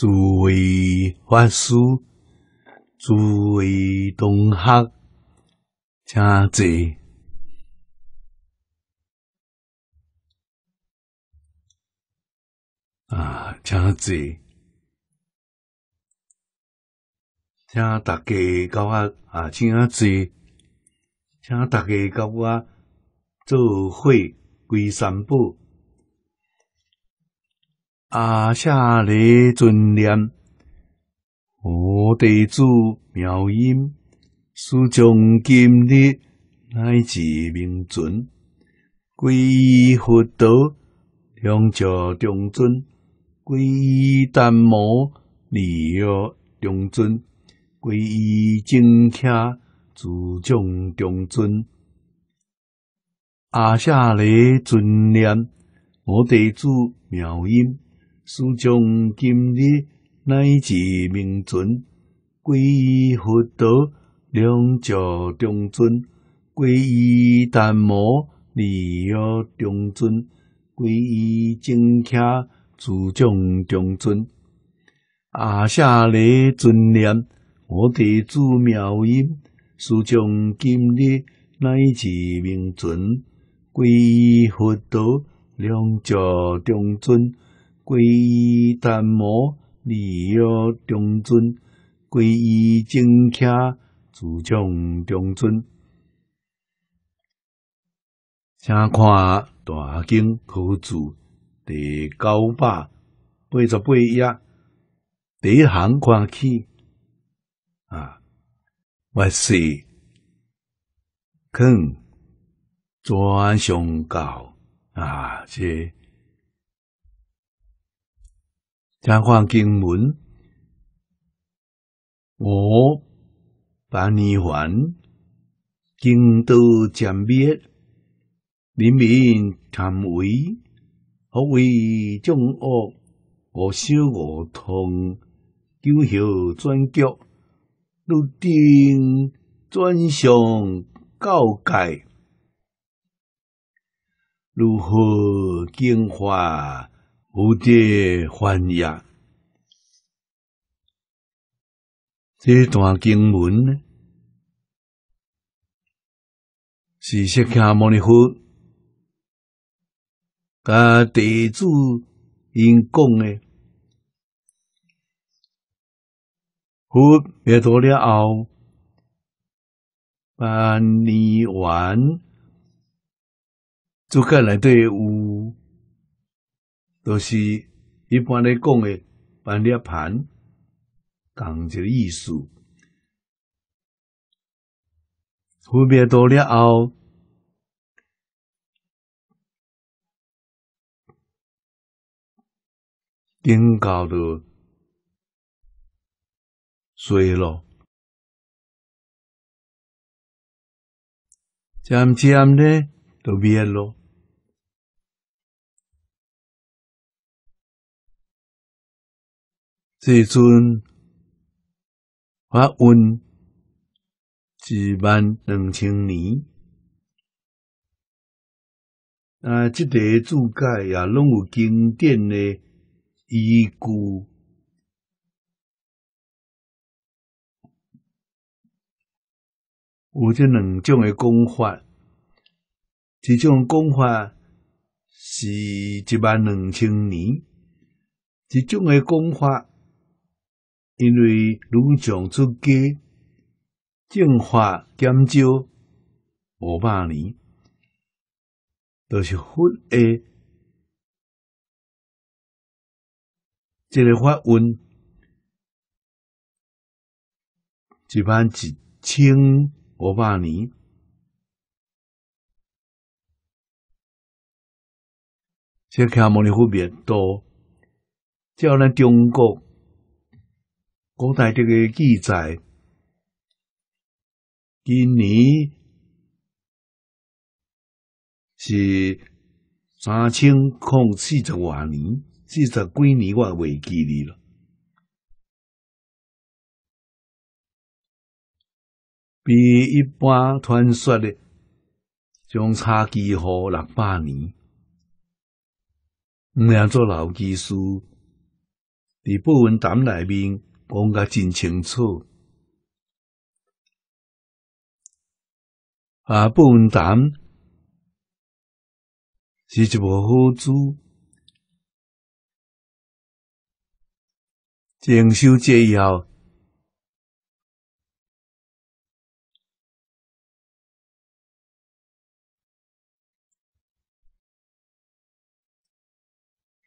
诸位法师，诸位同学，请坐。啊，请坐，请大家跟我啊，怎样请大家跟我做会归三宝。阿夏雷尊念，我地主妙音，施将今日乃至明尊，皈依佛陀，两教两尊，皈依单摩利药两尊，皈依正教诸众两尊。阿夏雷尊念，我地主妙音。书中今日乃至明尊，皈依佛道，两者中尊；皈依檀摩，利益中尊；皈依正教，主教中尊。阿舍利尊念，我地诸妙音。书中今日乃至明尊，皈依佛道，两者中尊。皈依檀摩利约中尊，皈依精卡自强中尊。请看大经口注》第九百八十八页第一行看起啊，我是跟专上教啊这。强看经文，我把你还，京都歼灭，人民忏为，何为众恶？我修我通，九后转脚，汝定转向告界，如何净化？蝴蝶幻化，这段经文呢，是释迦牟尼佛甲弟子因讲的。佛灭度了后，把念完，就开来队有就是一般来讲的，半粒盘，同一个意思。分别多了后，顶高都碎了，怎子的都变了。这尊发温一万两千年，啊，即个住盖也拢有经典的依据，有即两种诶讲法，一种讲法是一万两千年，一种诶讲法。因为卢象出家净化减少五百年，都是福业。一个发文，一万一千五百年，这看摩尼佛别多，叫咱中国。古代这个记载，今年是三千空四十万年，四十几年我未记你了，比一般传说的相差几乎六百年。唔良做老技师，伫布文胆内面。讲甲真清楚，啊，半胆是一部好书，进修这以后，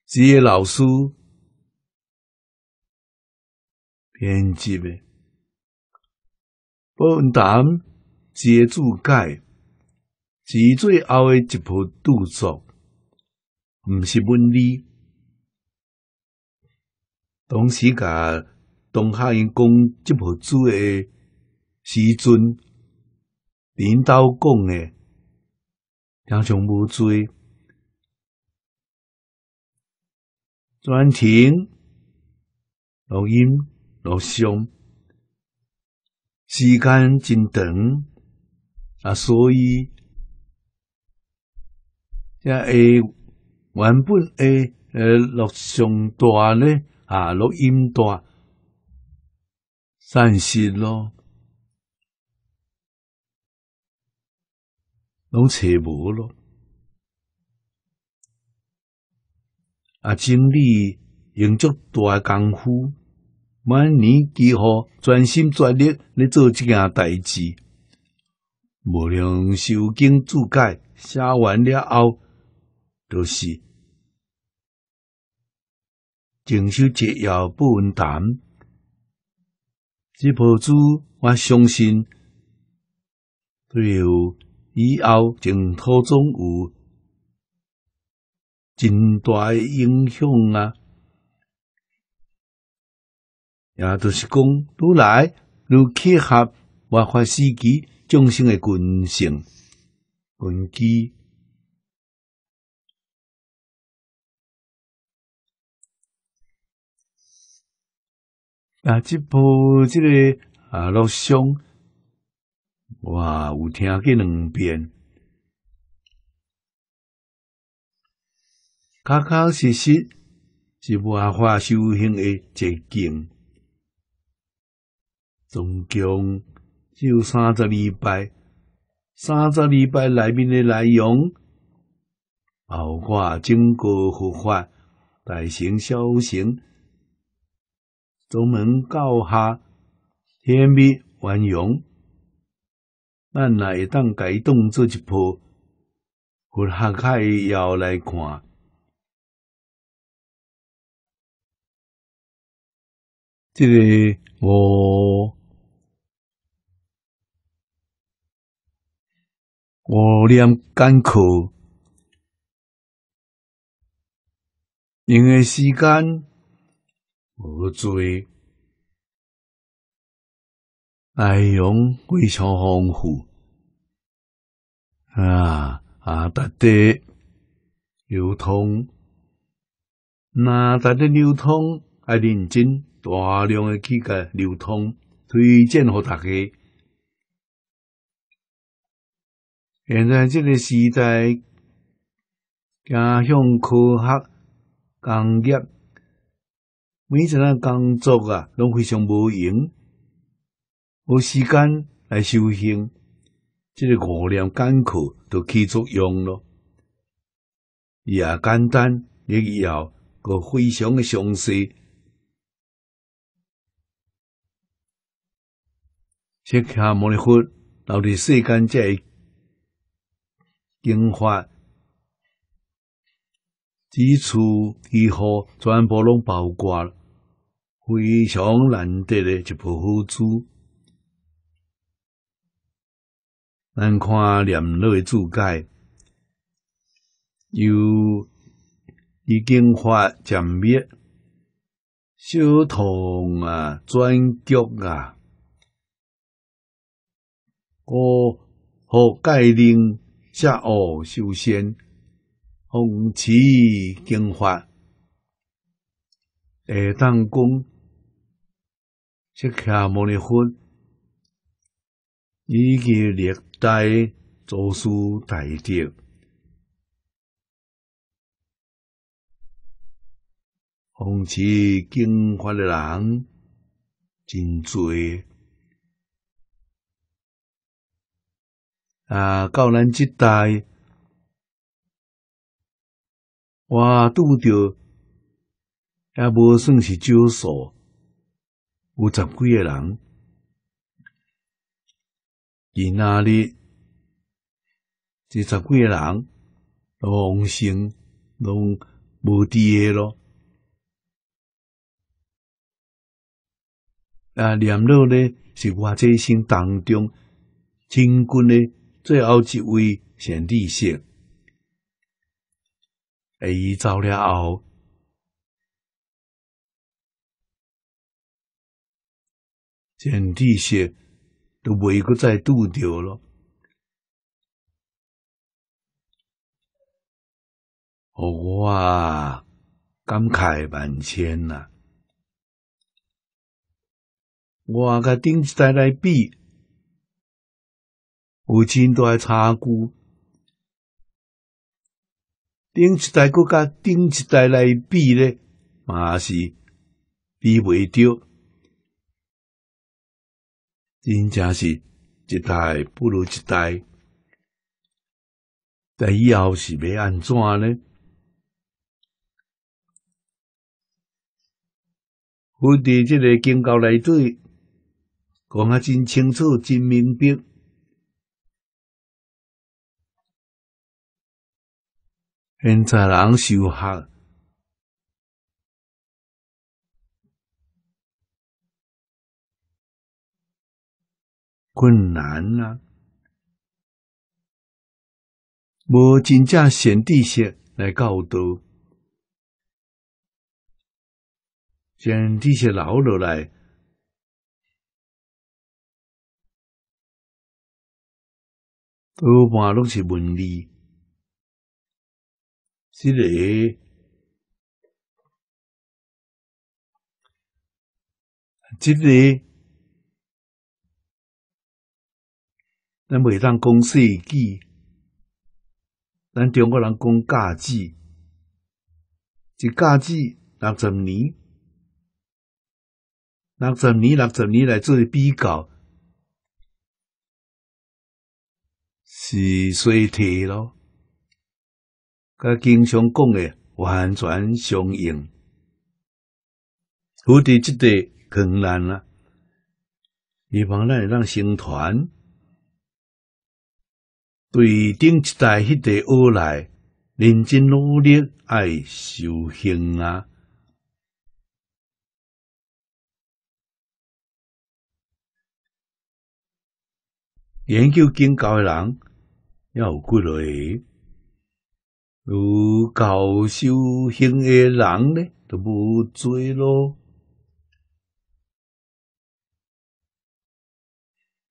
这老师。编辑诶不但接住解，是最后诶一步度作，毋是问你当时甲同学因讲即部书诶时阵领导讲诶野常无注意专停录音老兄，时间真长啊，所以，即会原本诶诶，老兄多咧啊，老音带散失咯，拢找无咯，啊，精理用足大功夫。晚年几乎全心全力咧做即件代志，无量受经注解，写完了后，就是静修要不半坛，这部书我相信，对以后净土中有真大诶影响啊！也就是讲如来如契合文法时机众生的根性根基。啊，这部这个啊录像，我有听过两遍，确确实实是文化修行的捷径。总共只有三十礼拜，三十礼拜内面的内容，包括经过、佛法、大型、小型、宗门、教下、天密弯阳，咱来会当改动做一波？佛学界要来看，即个我。五念干苦，因为时间无罪，内容非常丰富啊啊！大家流通，那大家流通爱认真，大量的去个流通推荐给大家。现在这个时代，加向科学工业，每一项工作啊，拢非常无闲，无时间来修行，这个五念艰苦都起作用了。也简单，也要个非常的详细，吃下摩尼佛，到底世间这。经法基础几乎全部拢包括了，非常难得的一部好书。咱看《念老的注解》，有以经法暂灭小童啊、转觉啊、或何界定。下恶修仙，弘持经法，下当工，吃下茉莉粉，以及历代祖师大德，弘持经法的人真多。啊，到咱即代，我拄着也无算是少数，有十几个人。伊那日，这十几个人，拢红生，拢无伫个咯。啊，念落咧，是我这一生当中真君咧。最后一位贤弟说：“阿伊走了后，贤弟说都未阁再拄到了，我啊感慨万千呐！我啊甲顶一代来比。”有真大诶差距。顶一代国家，顶一代来比咧，嘛是比袂着，真正是一代不如一代。但以后是欲安怎呢？我伫即个宗告内底讲啊，真清楚，真明白。现在人修学困难啊，无真正先地些来教导，先地些留落来，多半拢是文字。即个即个，咱袂当讲世纪，咱中国人讲价值，即一个六十年，六十年，六十年来做比较，是衰退咯。甲经常讲诶，完全相应。福地即地困难啦，你望咱会当成团，对顶一代迄地恶来，认真努力爱修行啊。研究经教诶人，也有几落个。如教修行的人呢，就无罪咯。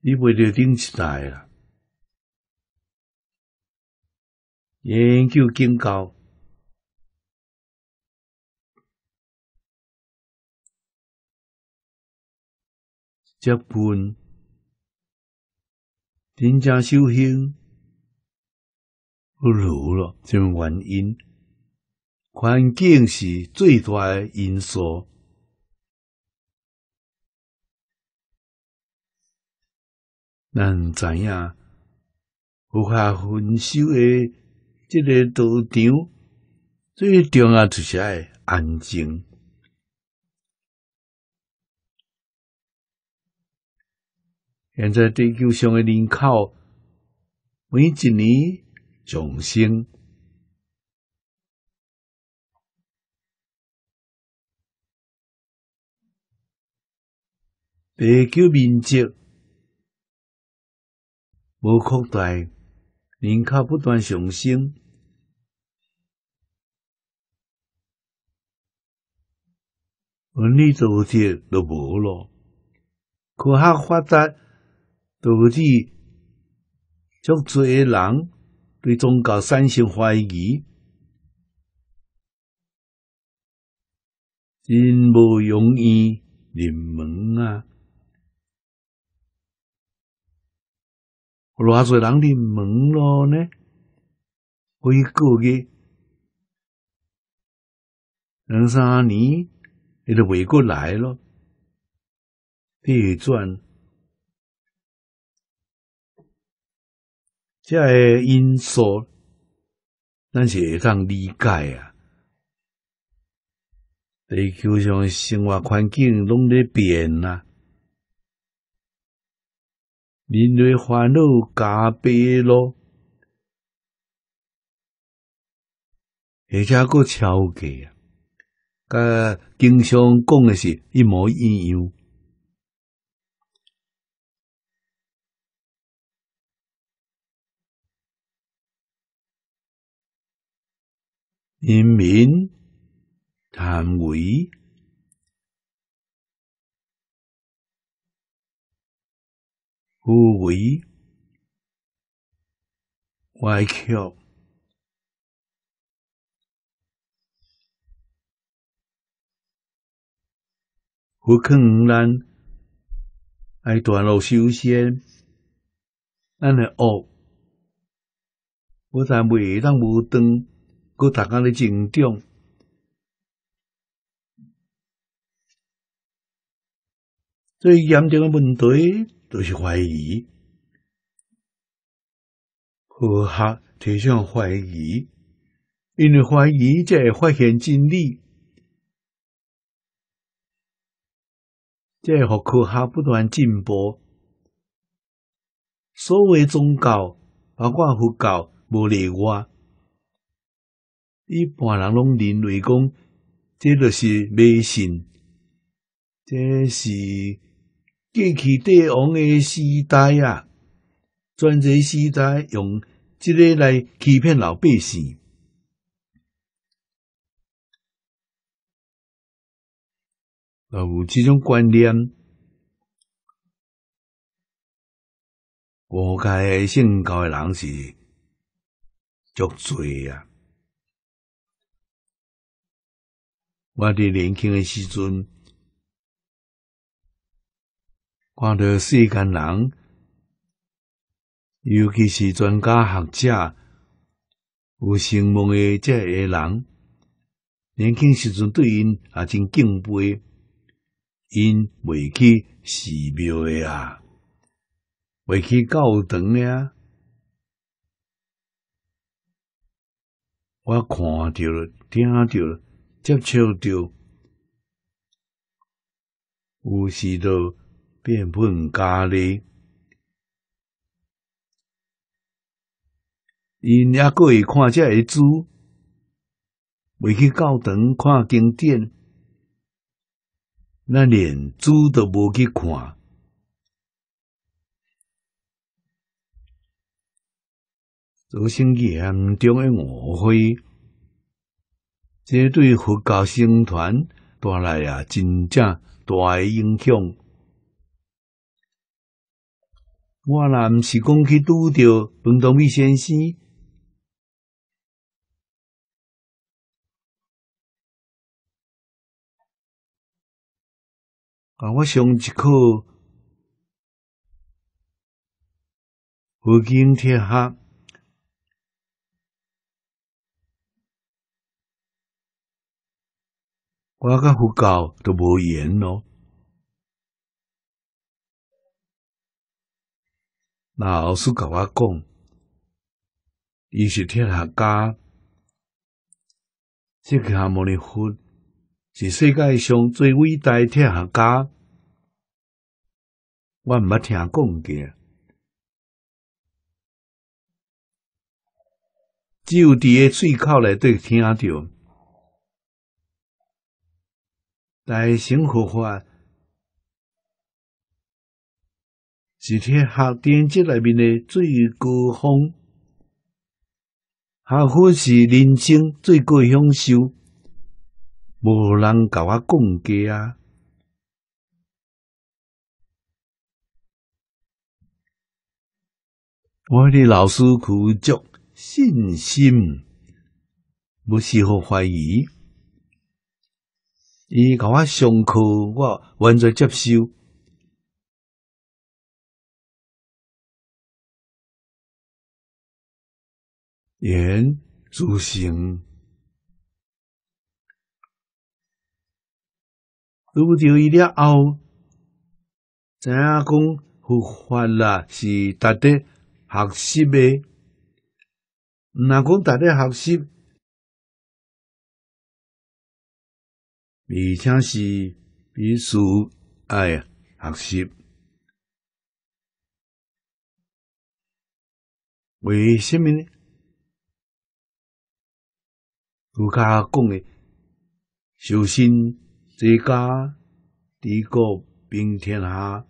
你袂着顶一代啦，研究经教，接本真正修行。不如了，什么原因？环境是最大的因素。咱知影，佛法分手的这个道场，最重要就是爱安静。现在地球上的人口，每一年。种星，地球面积无扩大，人口不断上升，文理土地都无咯。科学发展，土地捉足诶人。对宗教产生怀疑，真不容易入门啊！偌侪人入门咯呢？过一个月、两三年，你就回过来了，地转。这因素，咱是会当理解啊。地球上生活环境拢在变啊，人类烦恼加倍咯，而且阁超过啊，甲经常讲的是一模一样。人民贪为、污为、歪曲，不可能爱断路修仙，咱咧恶，我再未当无断。大家的进展，最严重的问题就是怀疑。科学提倡怀疑，因为怀疑才会发现真理，才会科学不断进步。所谓宗教，包括佛教、无例外。一般人拢认为讲，这就是迷信，这是过去帝王的时代啊！专制时代用这个来欺骗老百姓，有这种观念，无解性教的人是足罪啊！我伫年轻诶时阵，看到世间人，尤其是专家学者有成问诶，即个人，年轻时阵对因也真敬佩，因未去寺庙诶啊，未去教堂诶啊，我看到了，听到了。接触着，有时都变本加厉。因阿哥会看这些书，未去教堂看经典，那连书都无去看。昨星期五中诶，我飞。这对佛教僧团带来啊真正大影响。我若毋是讲去拄着本东美先生，啊，我上一课《佛经天下》。我甲佛教都无缘咯，那老师甲我讲，伊是天学家，这个摩尼佛是世界上最伟大天学家，我毋捌听讲过，只有伫个水口内底听到。大乘佛法是学天职内面的最高峰，学佛是人生最高享受，无人甲我讲价啊！我的老师苦著信心，无适合怀疑。伊甲我上课，我完全接受。言、行、悟着一了后，知影讲佛法啦？是值得学习的。那讲值得学习？而且是必须爱学习，为什么呢？儒家讲的“修身齐家治国平天下”，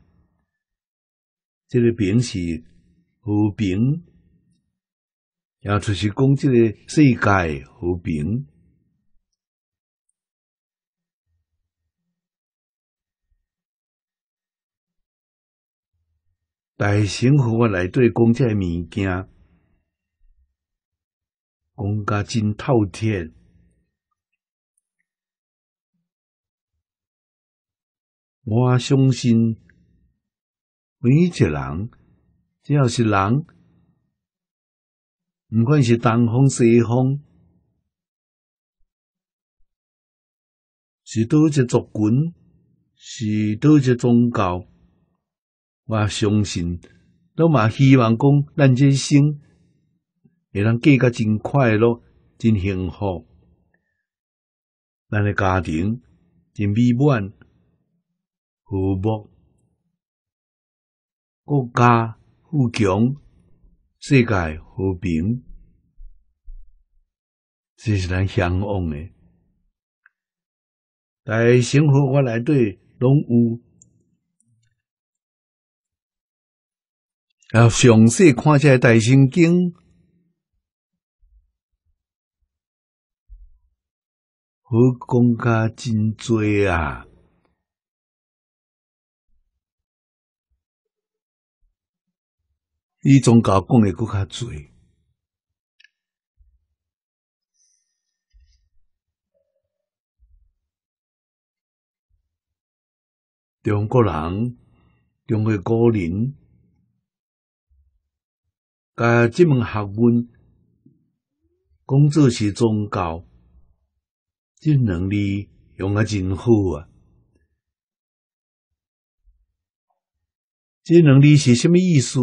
这个“平”是和平，也就是讲这个世界和平。大生活内底讲这物件，讲个真透彻。我相信每一个人只要是人，不管是东方西方，是多一族群，是多一宗教。我相信，都嘛希望讲咱这生，会能过个真快乐、真幸福，咱的家庭真美满、和睦，国家富强，世界和平，这是咱向往的。在生活我里对拢有。啊！详细看下大圣经》，好讲甲真多啊！伊总讲讲的佫较侪，中国人，中国古人。甲这门学问，工作是宗教，这两字用啊真好啊！这两字是啥物意思？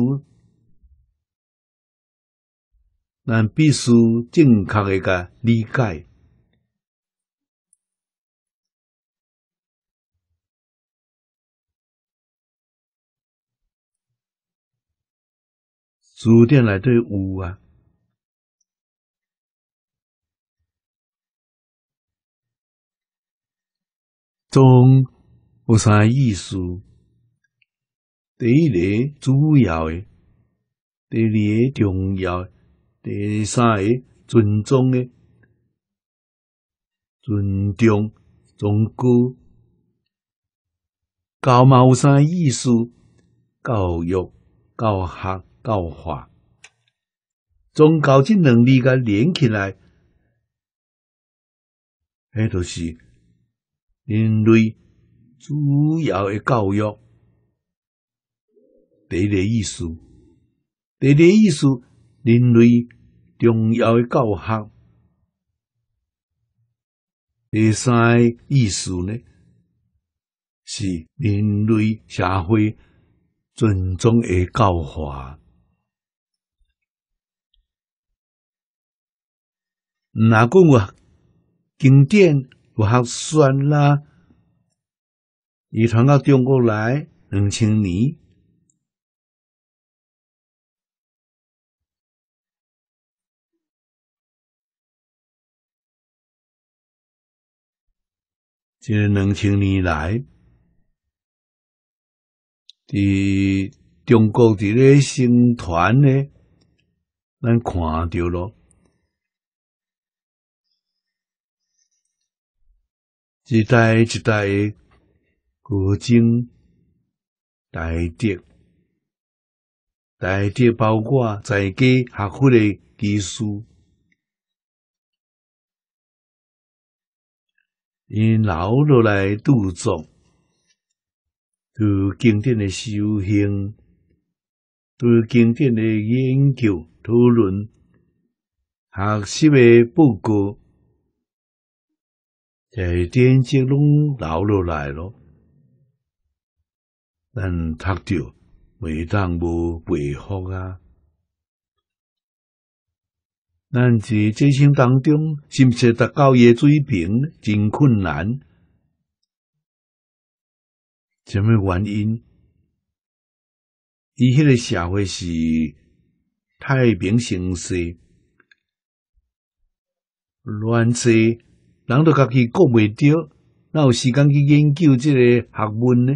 咱必须正确诶甲理解。主殿来对五啊？中有啥意思？第一个主要的，第二个重要，第三个尊重的，尊重国。教。嘛有啥意思？教育、教学。教化，宗教这两字个连起来，迄就是人类主要的教育。第一个意思，第二个意思，人类重要的教学。第三个意思呢，是人类社会尊重的教化。拿过我经典，我好酸啦，遗传到中国来两千年。即两千年来，伫中国伫咧生团呢，咱看到咯。一代一代的古经、大德、大德，包括在家学佛的技术，因留落来杜撰，对经典的修行、对经典的研究讨论、学习的报告。在天职拢留落来咯，咱读着每当无背学啊，咱在一生当中是毋是达够个水平真困难？什么原因？伊迄个社会是太平盛世，乱世。人都家己顾袂着，哪有时间去研究即个学问呢？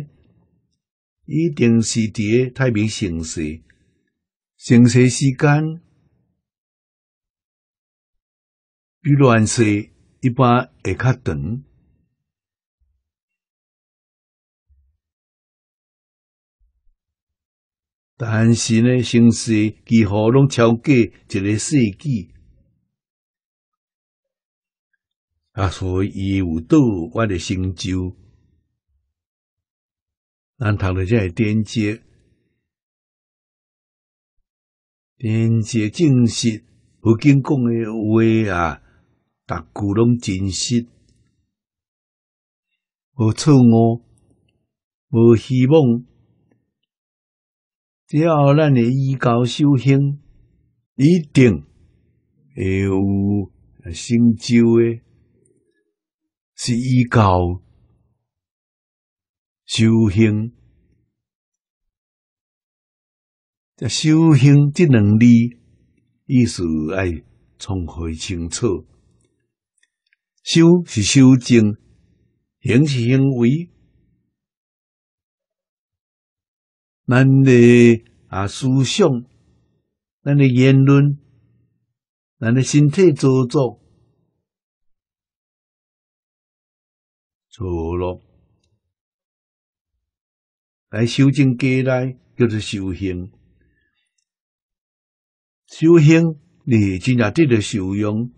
一定是伫个太平盛世，盛世时间，比乱世一般会较长，但是呢，盛世几乎拢超过一个世纪。啊，所以伊有道我者成就，咱读头即系连接，连接证实佛经讲诶话啊，逐句拢真实，无错误，无希望。只要咱诶依教修行，一定会有成就诶。是依靠修行。这“修行”这两字意思爱，创回清楚。修是修正，行是行为。咱的啊思想，咱的言论，咱的身体动作。错咯。来修正过来叫做修行。修行，你真正得到修养，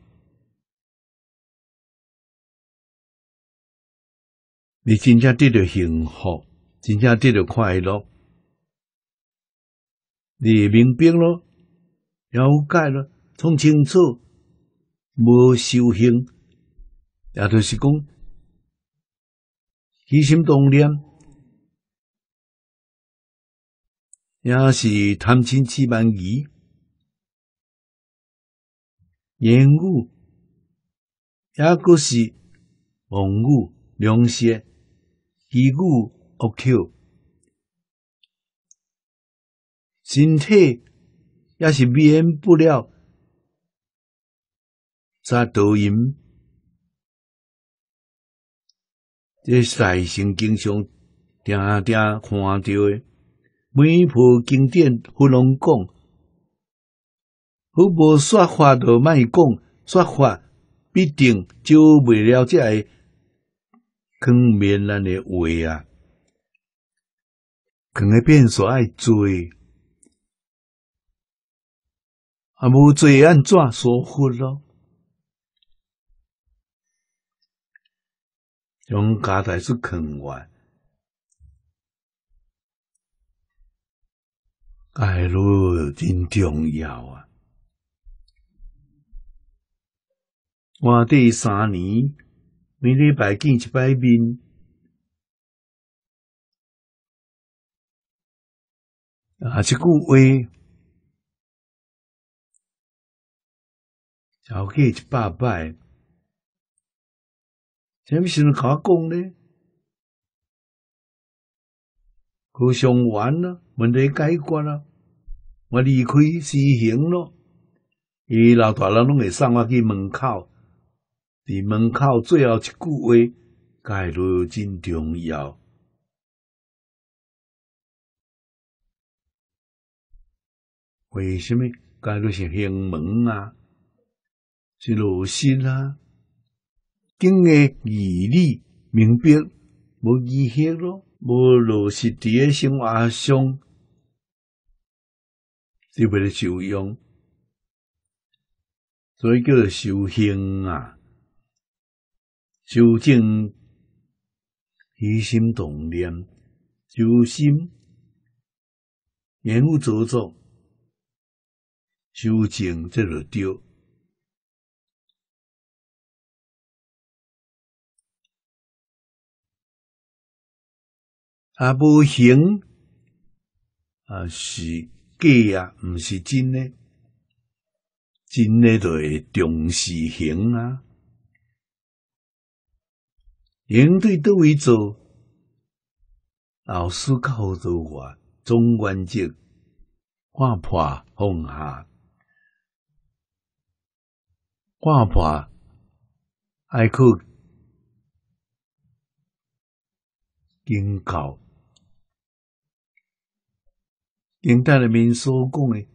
你真正得到幸福，真正得到快乐，你明白了，了解了，弄清楚，无修行，也就是讲。起心动念，也是贪嗔痴慢疑；言语，也是妄语、两舌、绮语、恶口；身体，也是免不了杂多淫。这世情经常定定看到的，每一部经典不能讲，无无说话的卖讲，说话必定少不了这坑民人的话啊！坑的变所爱追，啊无追按怎疏忽咯？从家台出坑外，戒律真重要啊！我第三年每礼拜见一百面啊，一句话，朝见一百摆。什么时阵我讲呢？互相完啊，问题解决了，我离开西行咯。伊老大人拢会送我去门口，伫门口最后一句话，态度真重要。为什么？态度是开门啊，是老心啊。敬爱义理明白，无义气咯，无落实伫个生活上，就不得受用。所以叫做修行啊，修净、一心同念、修心、言务做作、修净，这就对。啊，无形啊是假啊，毋是真诶。真诶就会重视形啊。形对倒位做，老师告诉我，中观者看破放下，看破爱去经教。近代的民俗讲的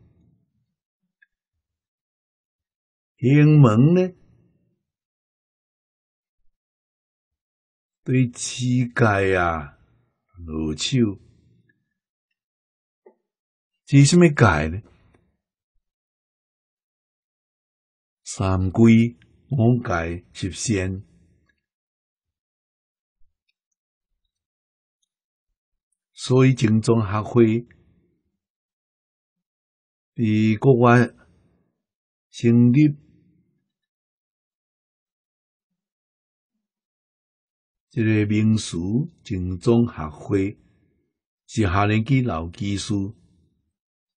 英文呢，对乞丐啊、老朽，做什么丐呢？三规五拜是先，所以正宗社会。伫国外成立一个民俗正宗协会，是下年纪老技师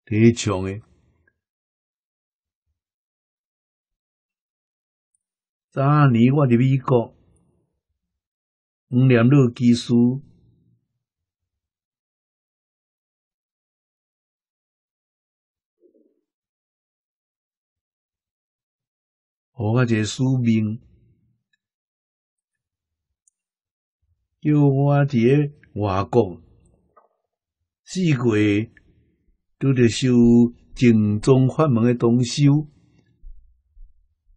提倡的。早年我伫美国，五年老技师。我一个使命，又我伫个外国，四国都着修正宗法门的东西，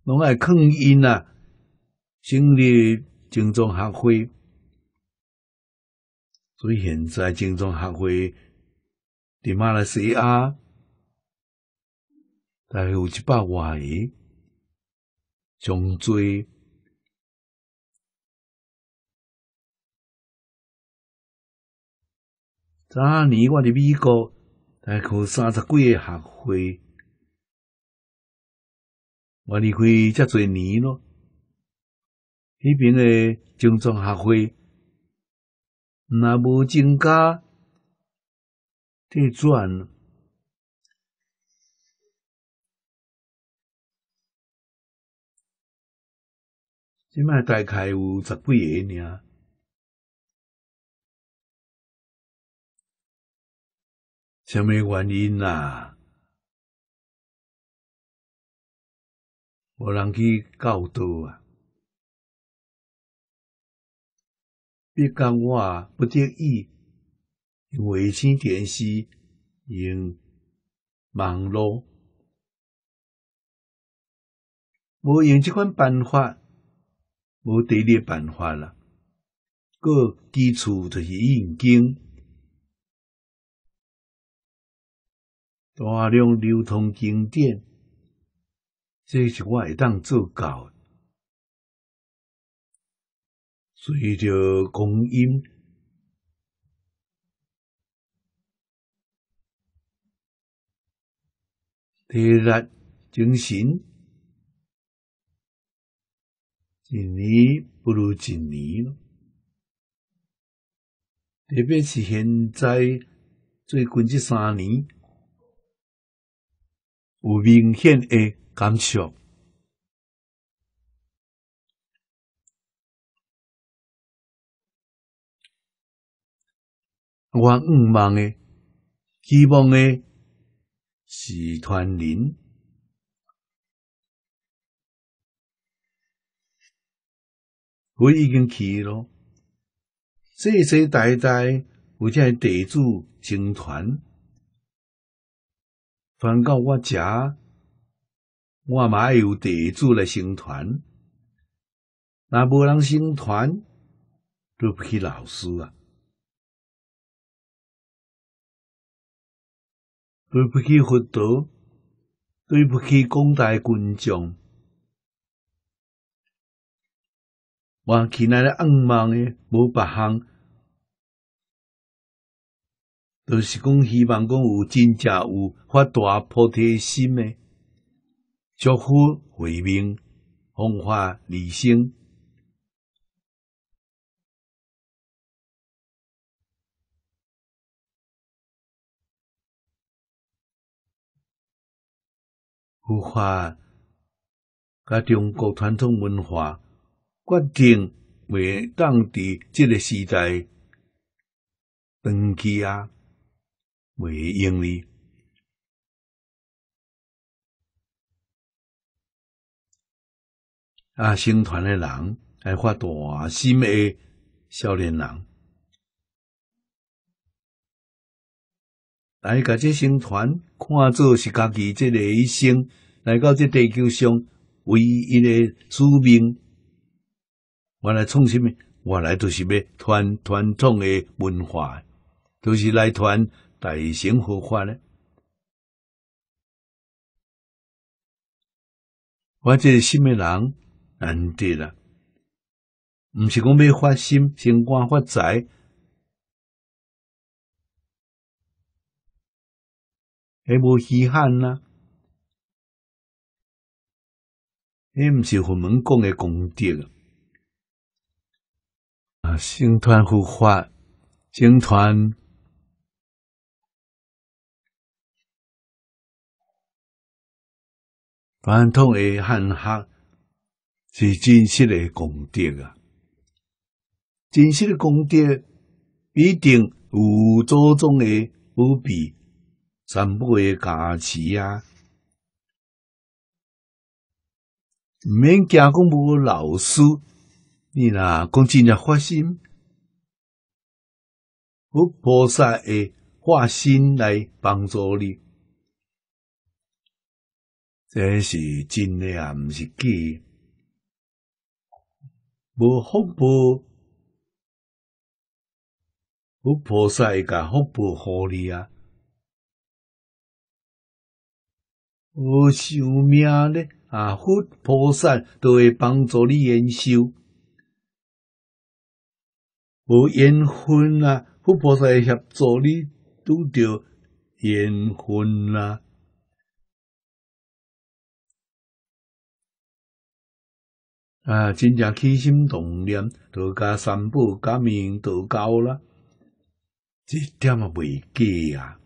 拢爱坑因啊！今日正宗学会，所以现在正宗学会伫马来西亚，大概有一百外疑。从侪早年我伫美国，大概有三十几个学会，我离开遮侪年咯，迄边诶，精装学会，若无增加地转。即卖大概有十几个呢，什么原因啊？无人去教导啊！别讲我不得已，因为省电视用网络，无用这款办法。无第二办法啦，个基础就是印经，大量流通经典，这是我会当做搞，随着光阴，体力、精神。一年不如一年咯，特别是现在最近这三年，有明显的感受。我五万的，希望的，是团人。我已经去了，世世代代有只地主承传，传到我家，我阿妈有地主来承传。那无人承传，对不起老师啊，对不起佛陀，对不起广大群众。我起来的愿望呢，无别项，就是讲希望讲有真正有发大菩提心的，祝福惠民，奉化理性，护化，甲中国传统文化。决定袂当伫即个时代长期啊，袂用哩啊！星团诶人，爱发大心诶少年人，来甲即星团看做是家己即个一生来到即地球上唯一诶使命。原来创什么？原来就是要传传统的文化，就是来传大乘佛法呢。我这是什么人？难得啊！不是讲要发心、升官发财，也无遗憾啦。迄毋是佛门讲的功德。星团呼唤，星团传统的汉学是真实的功德啊！真实的功德，必定有祖中的无比三不诶加持啊！免惊讲无老师。你若讲真正发心，佛菩萨会化身来帮助你，这是真的啊，毋是假。无福报，佛菩萨会甲福报互你啊。无寿命咧，啊，佛菩萨都会帮助你延寿。无缘分啊，佛菩萨合作，你拄着缘分啊。啊，真正起心动念都甲三宝、加名、道教啦，一点也未假啊。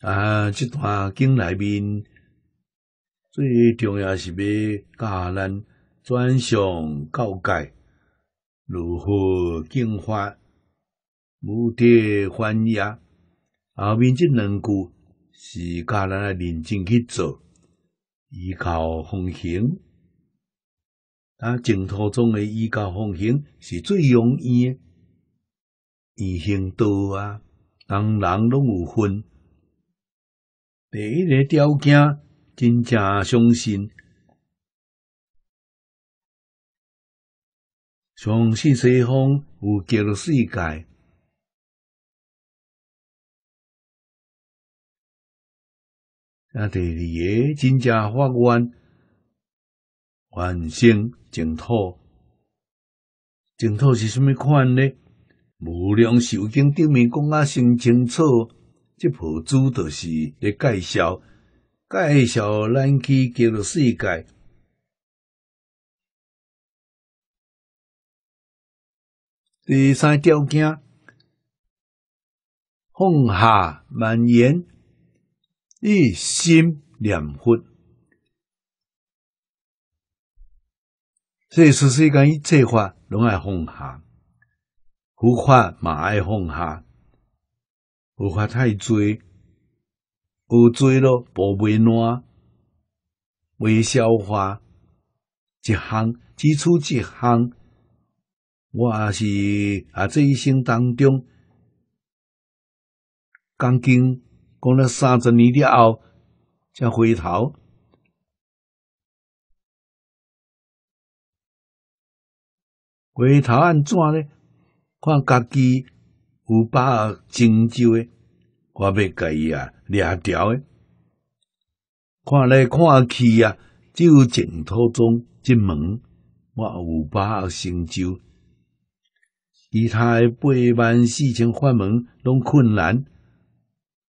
啊，这段经里面。最重要是要教人转向教界，如何净化、无的还业，后面即两句是教人认真去做，依靠奉行。啊，净土中诶，依靠奉行是最容易诶，易行多啊，人人拢有分。第一个条件。真正相信，相信西方有极乐世界。啊，第二个真正发愿，愿生净土。净土是甚么款呢？无量寿经顶面讲啊，先清楚，这佛祖就是咧介绍。介绍咱去极乐世界第三条件放下万缘一心念佛，所以时时讲一切法，拢爱放下，佛法嘛爱放下，佛法太追。有做咯，无袂暖，袂消化，一项支出一项。我也是啊，这一生当中，刚经过了三十年了后，才回头。回头安怎呢？看家己有把握成就诶。我要甲伊啊掠条诶，看来看去啊，只有净土宗进门，我有把握成就；其他诶八万四千法门，拢困难，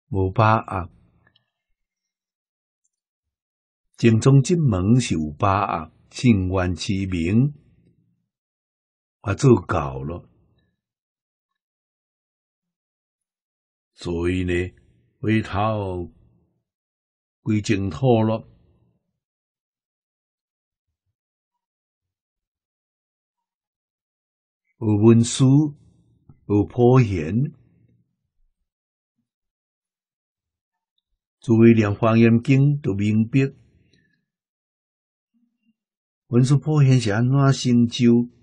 无把握。净土进门是有把握，心愿清明，我做教了。所以呢，回头归净土了。有文殊，有普贤，诸位念《华严经》都明白，文殊、普贤是安怎成就。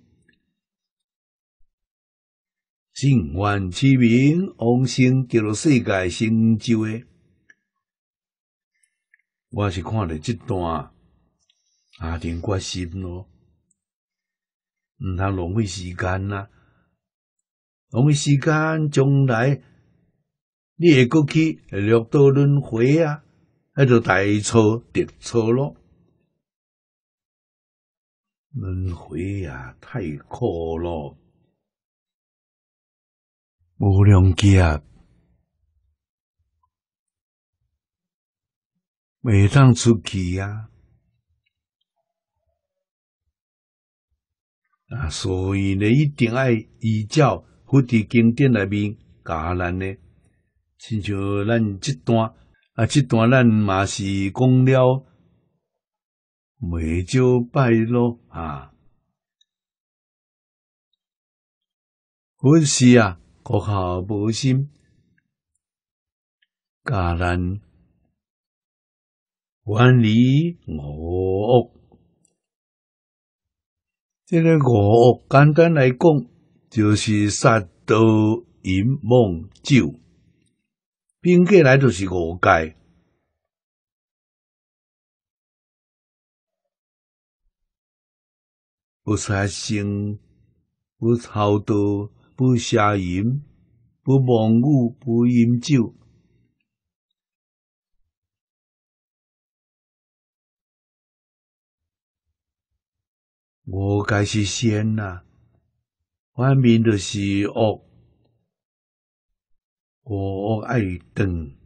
善缘起名，往生极乐世界成就诶。我是看了这段，啊，定决心咯。唔通浪费时间啊，浪费时间将来，你也过去六道轮回啊，喺度大错特错咯。轮回啊，太苦咯。无良啊，未当出去啊！啊，所以呢，一定爱依照佛的经典内面教咱呢，亲像咱这段啊，这段咱嘛是讲了，未少拜咯啊，佛是啊。国学无心，家人远离五屋。这个五屋简单来讲，就是杀刀、饮梦酒，拼过来就是五界。不财生，不超多。不吸烟，不放雾，不饮酒。我该是仙呐，反面就是恶，我爱等。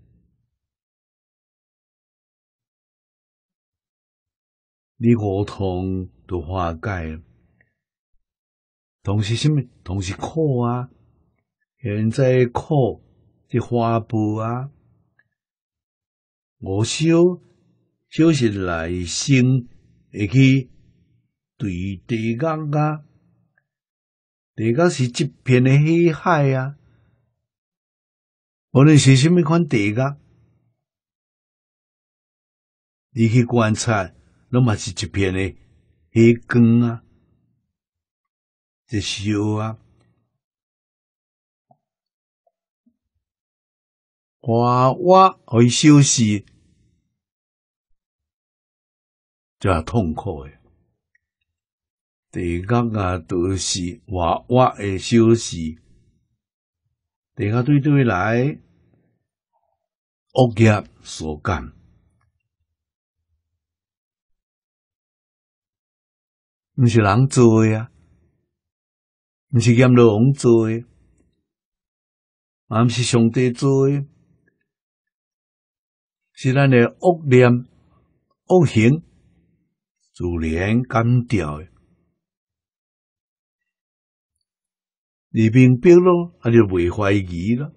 你合同都化解了。同时，什么？同时苦啊！现在苦，是花布啊。我希，小时来生会去对地界啊。地界是一片的黑海啊。无论是什么款地界，你去观察，那嘛是一片的黑光啊。这时啊，娃娃会休息，就痛苦的。地刚啊都是娃娃的休息，地刚对对来恶业所干，不是人做的啊。毋是阎罗王做诶，毋是上帝做诶，是咱诶恶念恶行自然干掉诶。你明白咯，啊，就袂怀疑咯。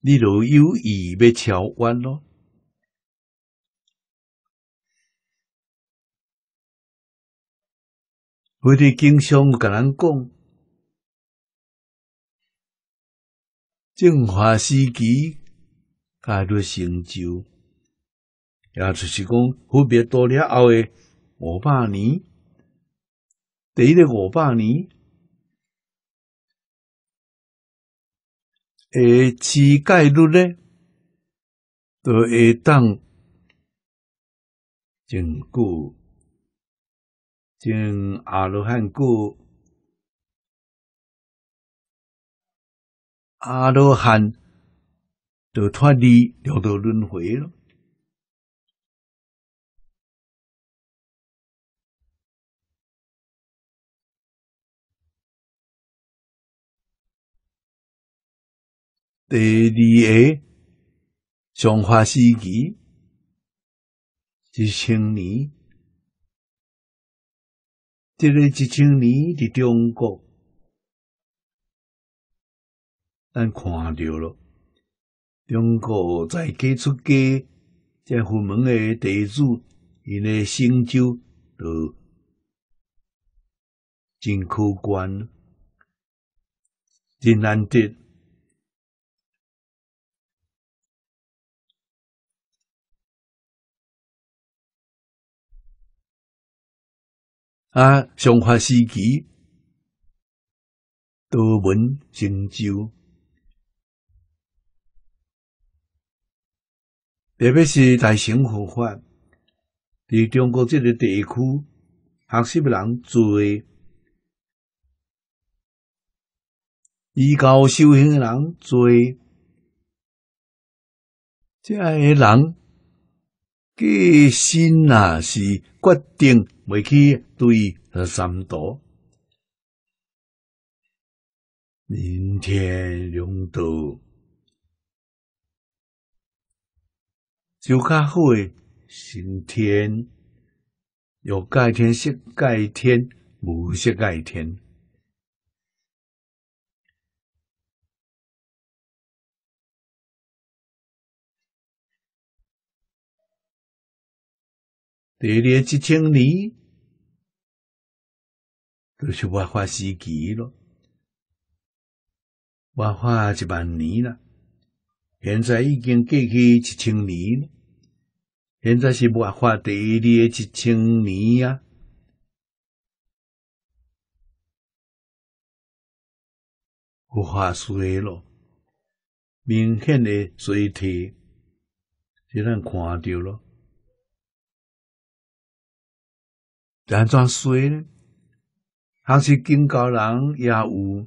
你若有意要超弯咯。佛的经常甲咱讲，净化时期啊，就成就，也就是讲，分别多了后诶五百年，第一个五百年，诶，其戒律咧，都会当坚固。进阿罗汉故，阿罗汉就脱离六道轮回了。第二个，中化世纪是青年。这个一千年的中国，咱看到了中国在各出街，在佛门的地主，因那成就都真可观，真难得。啊，上法时期多闻成就，特别是大乘佛法，在中国这个地区，学习的人多，依教修行的人多，这样的人，个性啊是决定。未去对三多，明天两多，就较好诶。天有盖天，雪盖天，无雪盖天。第二一千年。都是文化时期咯，文化一万年啦，现在已经过去一千年了，现在是文化第二的，一千年呀，文化衰咯，明显的衰退，就咱看到咯。但怎衰呢？还是宗教人也有，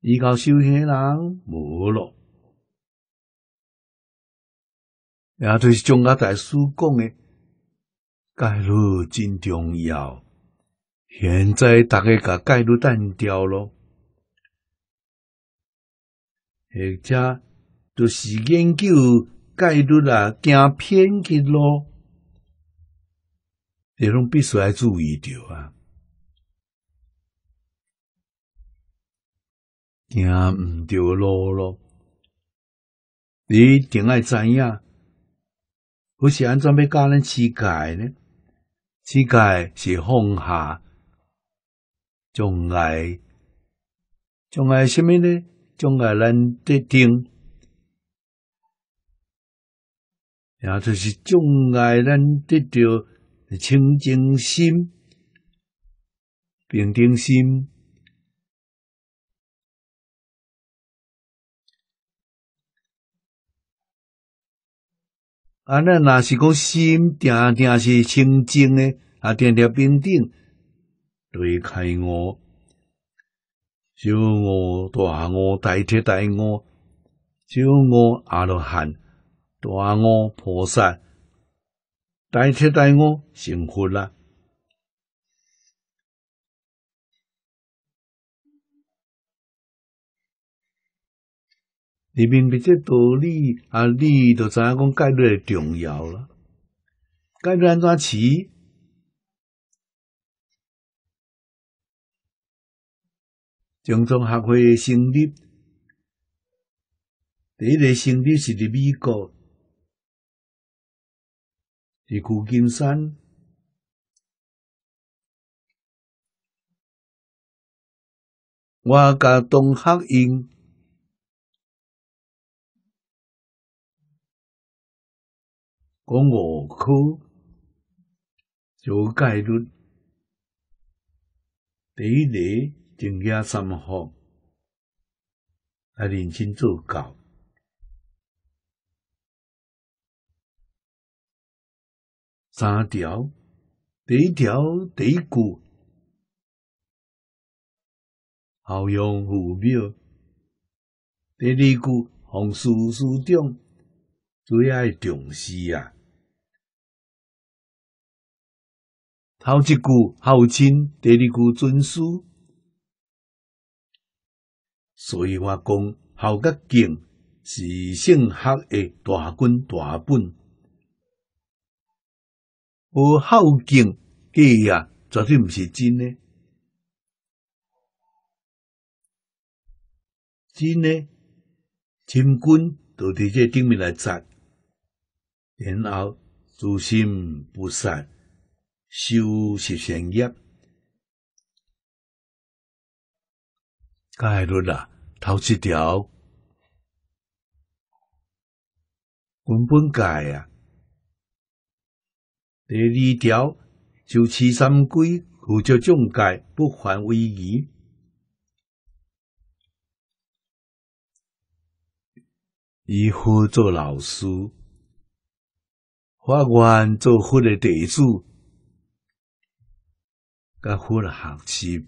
依靠修行人无咯。也就是张家大师讲的，戒律真重要。现在大家把戒律淡掉咯，或者就是研究戒律啊，惊偏激咯，这种必须要注意到啊。行毋到路咯，你定爱知影，我是安怎要教咱乞丐呢？乞丐是放下，障碍，障碍什么呢？障碍咱得定，也就是障碍咱得着清净心、平等心。啊，那若是个心定定是清净诶，啊定定平定，推开我，小我，大我，代替大我，小我阿罗汉，大我菩萨，代替大我，成佛了。里面别只道理，啊，你都知影讲戒的重要了。戒律安怎持？从中学会的成立，第一个成立是伫美国，伫旧金山，我甲东学英。讲五科就概率第一类增加三好，来认真做教。三条，第一条第一句，孝养父母；第二句，奉事师长，最爱重视啊。孝一句孝亲，第二句尊师，所以我讲孝甲敬是圣学的大根大本。而孝敬，记啊，绝对毋是真呢，真呢，亲君都伫这顶面来杀，然后诛心不善。修十善业，戒律啊，头一条根本戒啊。第二条就持三规，负责众界，不还为仪。以佛做老师，法缘做佛的弟子。甲好学学习，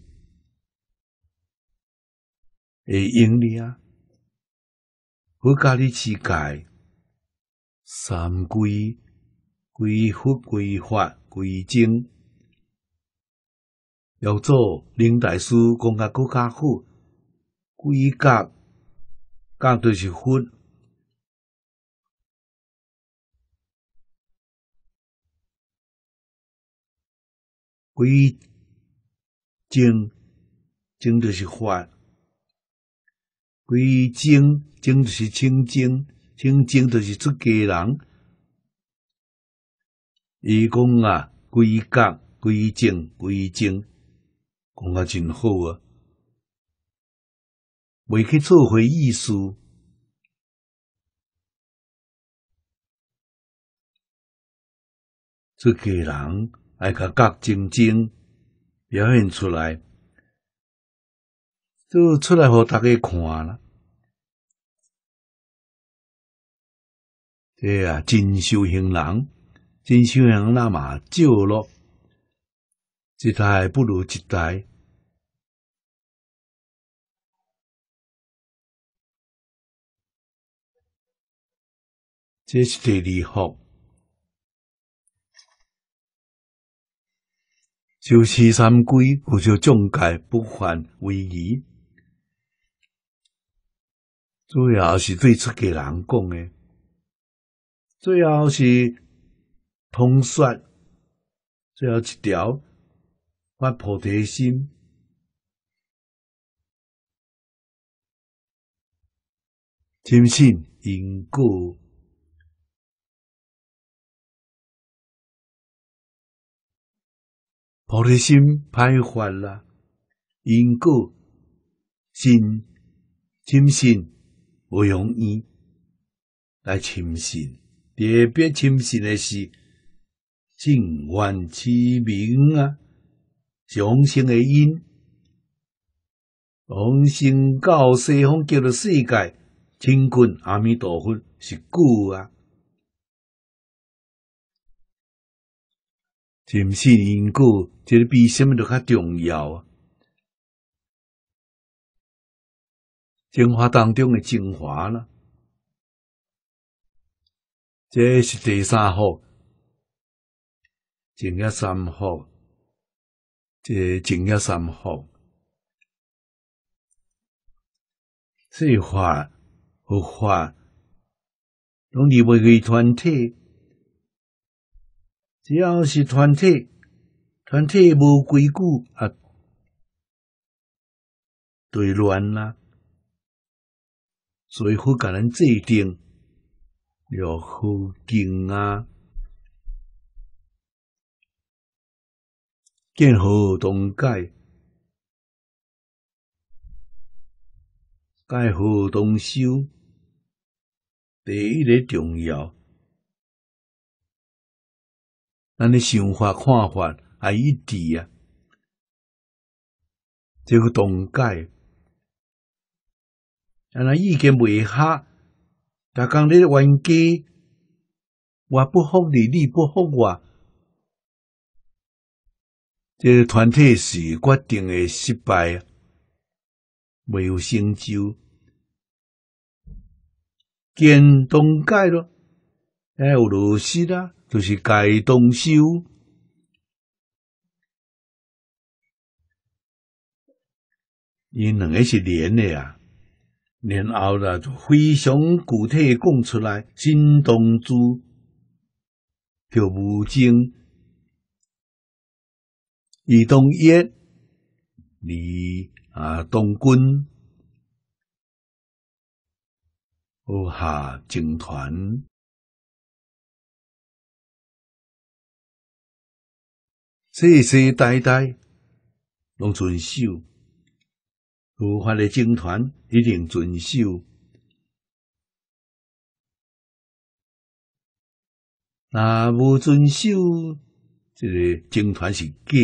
会用你啊！我家里自己三规规福规法规经要做，林大师讲得更加好。规矩，讲对是福规。精精就是法，归精精就是清净，清净就是出家人。伊讲啊，归觉归净，归净，讲啊真好啊，袂去做回坏事。出家人爱甲觉清净。表演出来，就出来给大家看了。哎呀，真修行人，真修行人那嘛少咯，一代不如一代，这是第二好。就四三归，有就境改不患为疑。最后是对出家人讲的，最后是通说，最后一条发菩提心，坚信因果。菩提心歹发啦，因果心、信无不容易来深信。特别深信的是净愿起名啊，上生的因，往生到西方极乐世界，亲近阿弥陀佛是故啊。前世因果，这个比什么都较重要。啊！精华当中的精华呢？这是第三号，正业三号，这正业三号，这化、福化，拢你一个团体。只要是团体，团体无规矩啊，对乱啦。以好甲咱制定，要好敬啊，建好同解，盖好同修，第一个重要。咱的想法、看法啊，一致啊，这个同解。啊，那意见未合，大家在冤家，我不服你，你不服我，这个团体是决定的失败，没有成就。见同解咯，哎，有罗斯啦。就是该动手。因两个是连的啊，然后啦就非常具体讲出来，新东珠叫吴京，而东一，李啊东军，乌哈，军团。世世代代拢遵守，合法的经团一定遵守。那无遵守，这个经团是假，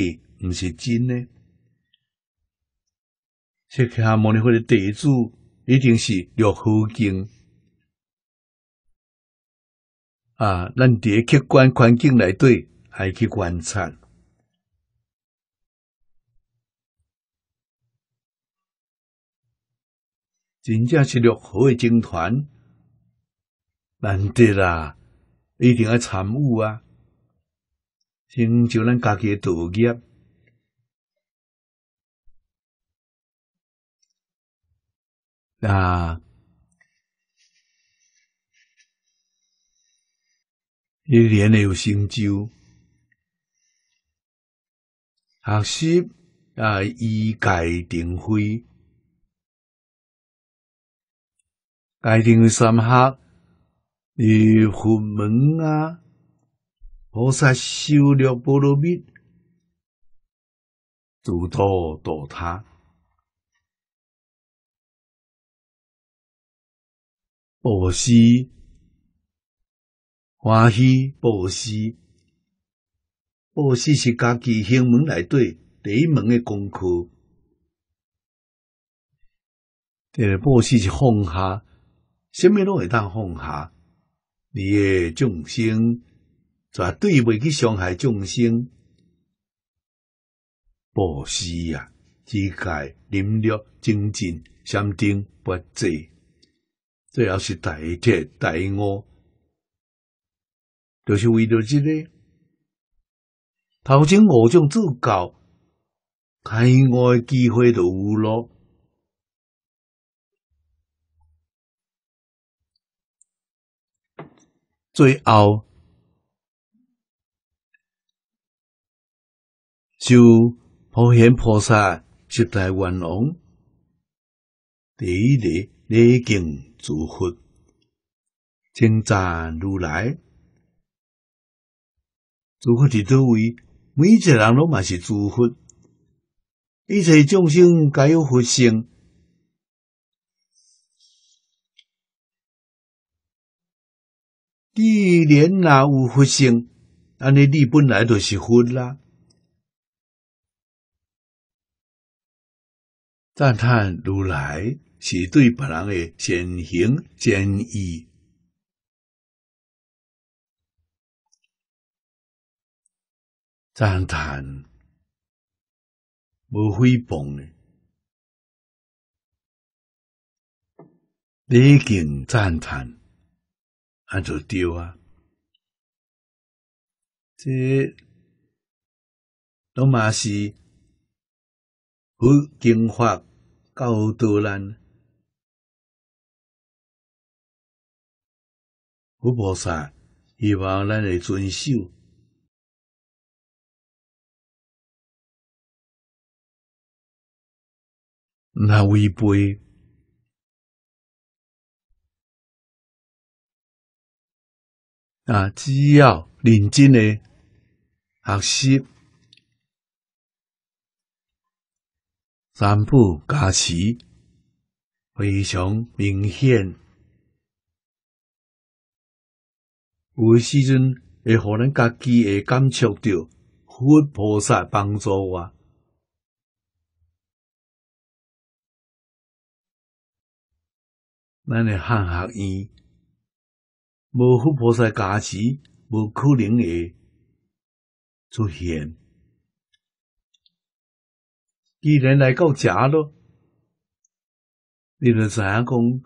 毋是真诶。这个摩尼佛的地主一定是有好经啊！咱伫客观环境来对，还去观察。真正是六合的军团，难得啦，一定要参悟啊！成就咱家己的道业，那一年诶有成就，学习啊，以戒定慧。该定为三好，礼佛门啊！菩萨修了波罗蜜，自度度他。布施、欢喜、布施、布施是家己行门内对第一门的功课。第二布施是放下。什咪拢会当放下？你嘅众生，绝对未去伤害众生，布施啊，乞丐、忍辱、精进、禅定、不净，最后是大彻大悟，就是为了即个头前五种自教，开我机会有咯。最后，就普贤菩萨十大愿王，第一日礼敬诸佛，称赞如来，诸佛伫周位，每一个人拢嘛是诸佛，一切众生皆有佛性。既然若有发生，安尼你本来就是佛啦！赞叹如来是对别人的践行、坚毅。赞叹无诽谤的，礼敬赞叹。就对啊！这拢嘛是胡经法教导咱，胡菩萨希望咱会遵守，那违背啊！只要认真嘅学习、三步、加持，非常明显。有时阵会互咱家己会感触到，佛菩萨帮助我，咱诶汉学院。无福菩萨加持，无可能会出现。既然来到家咯，你著知影讲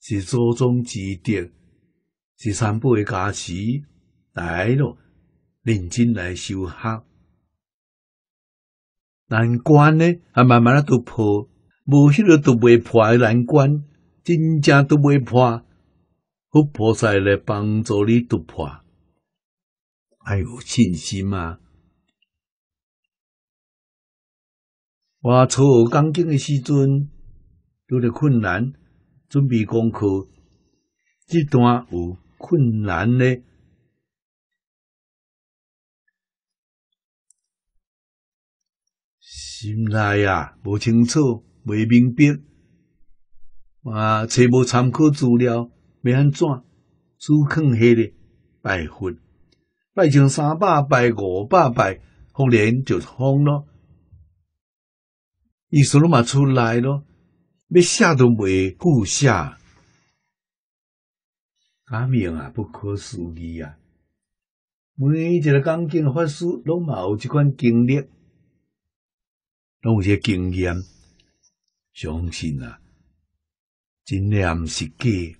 是祖宗之德，是三宝的加持来了，认真来修学。难关呢，啊，慢慢啊都破，无迄个都未破的难关，真正都未破。佛菩萨来帮助你突破，还有信心吗？我初学《钢刚经》的时阵，拄着困难，准备功课，这段有困难呢，心内啊，无清楚，未明白，啊，找无参考资料。要安怎？主肯嘿嘞拜佛，拜上三百拜五百拜，忽然就疯咯，意思嘛出来咯，要下都未顾下，阿命啊不可思议啊！每一个刚进法师拢嘛有一款经历，拢有些经验，相信啊，真诶毋是假。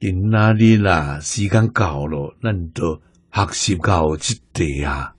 今仔日啦？时间到了，咱都学习到即点啊。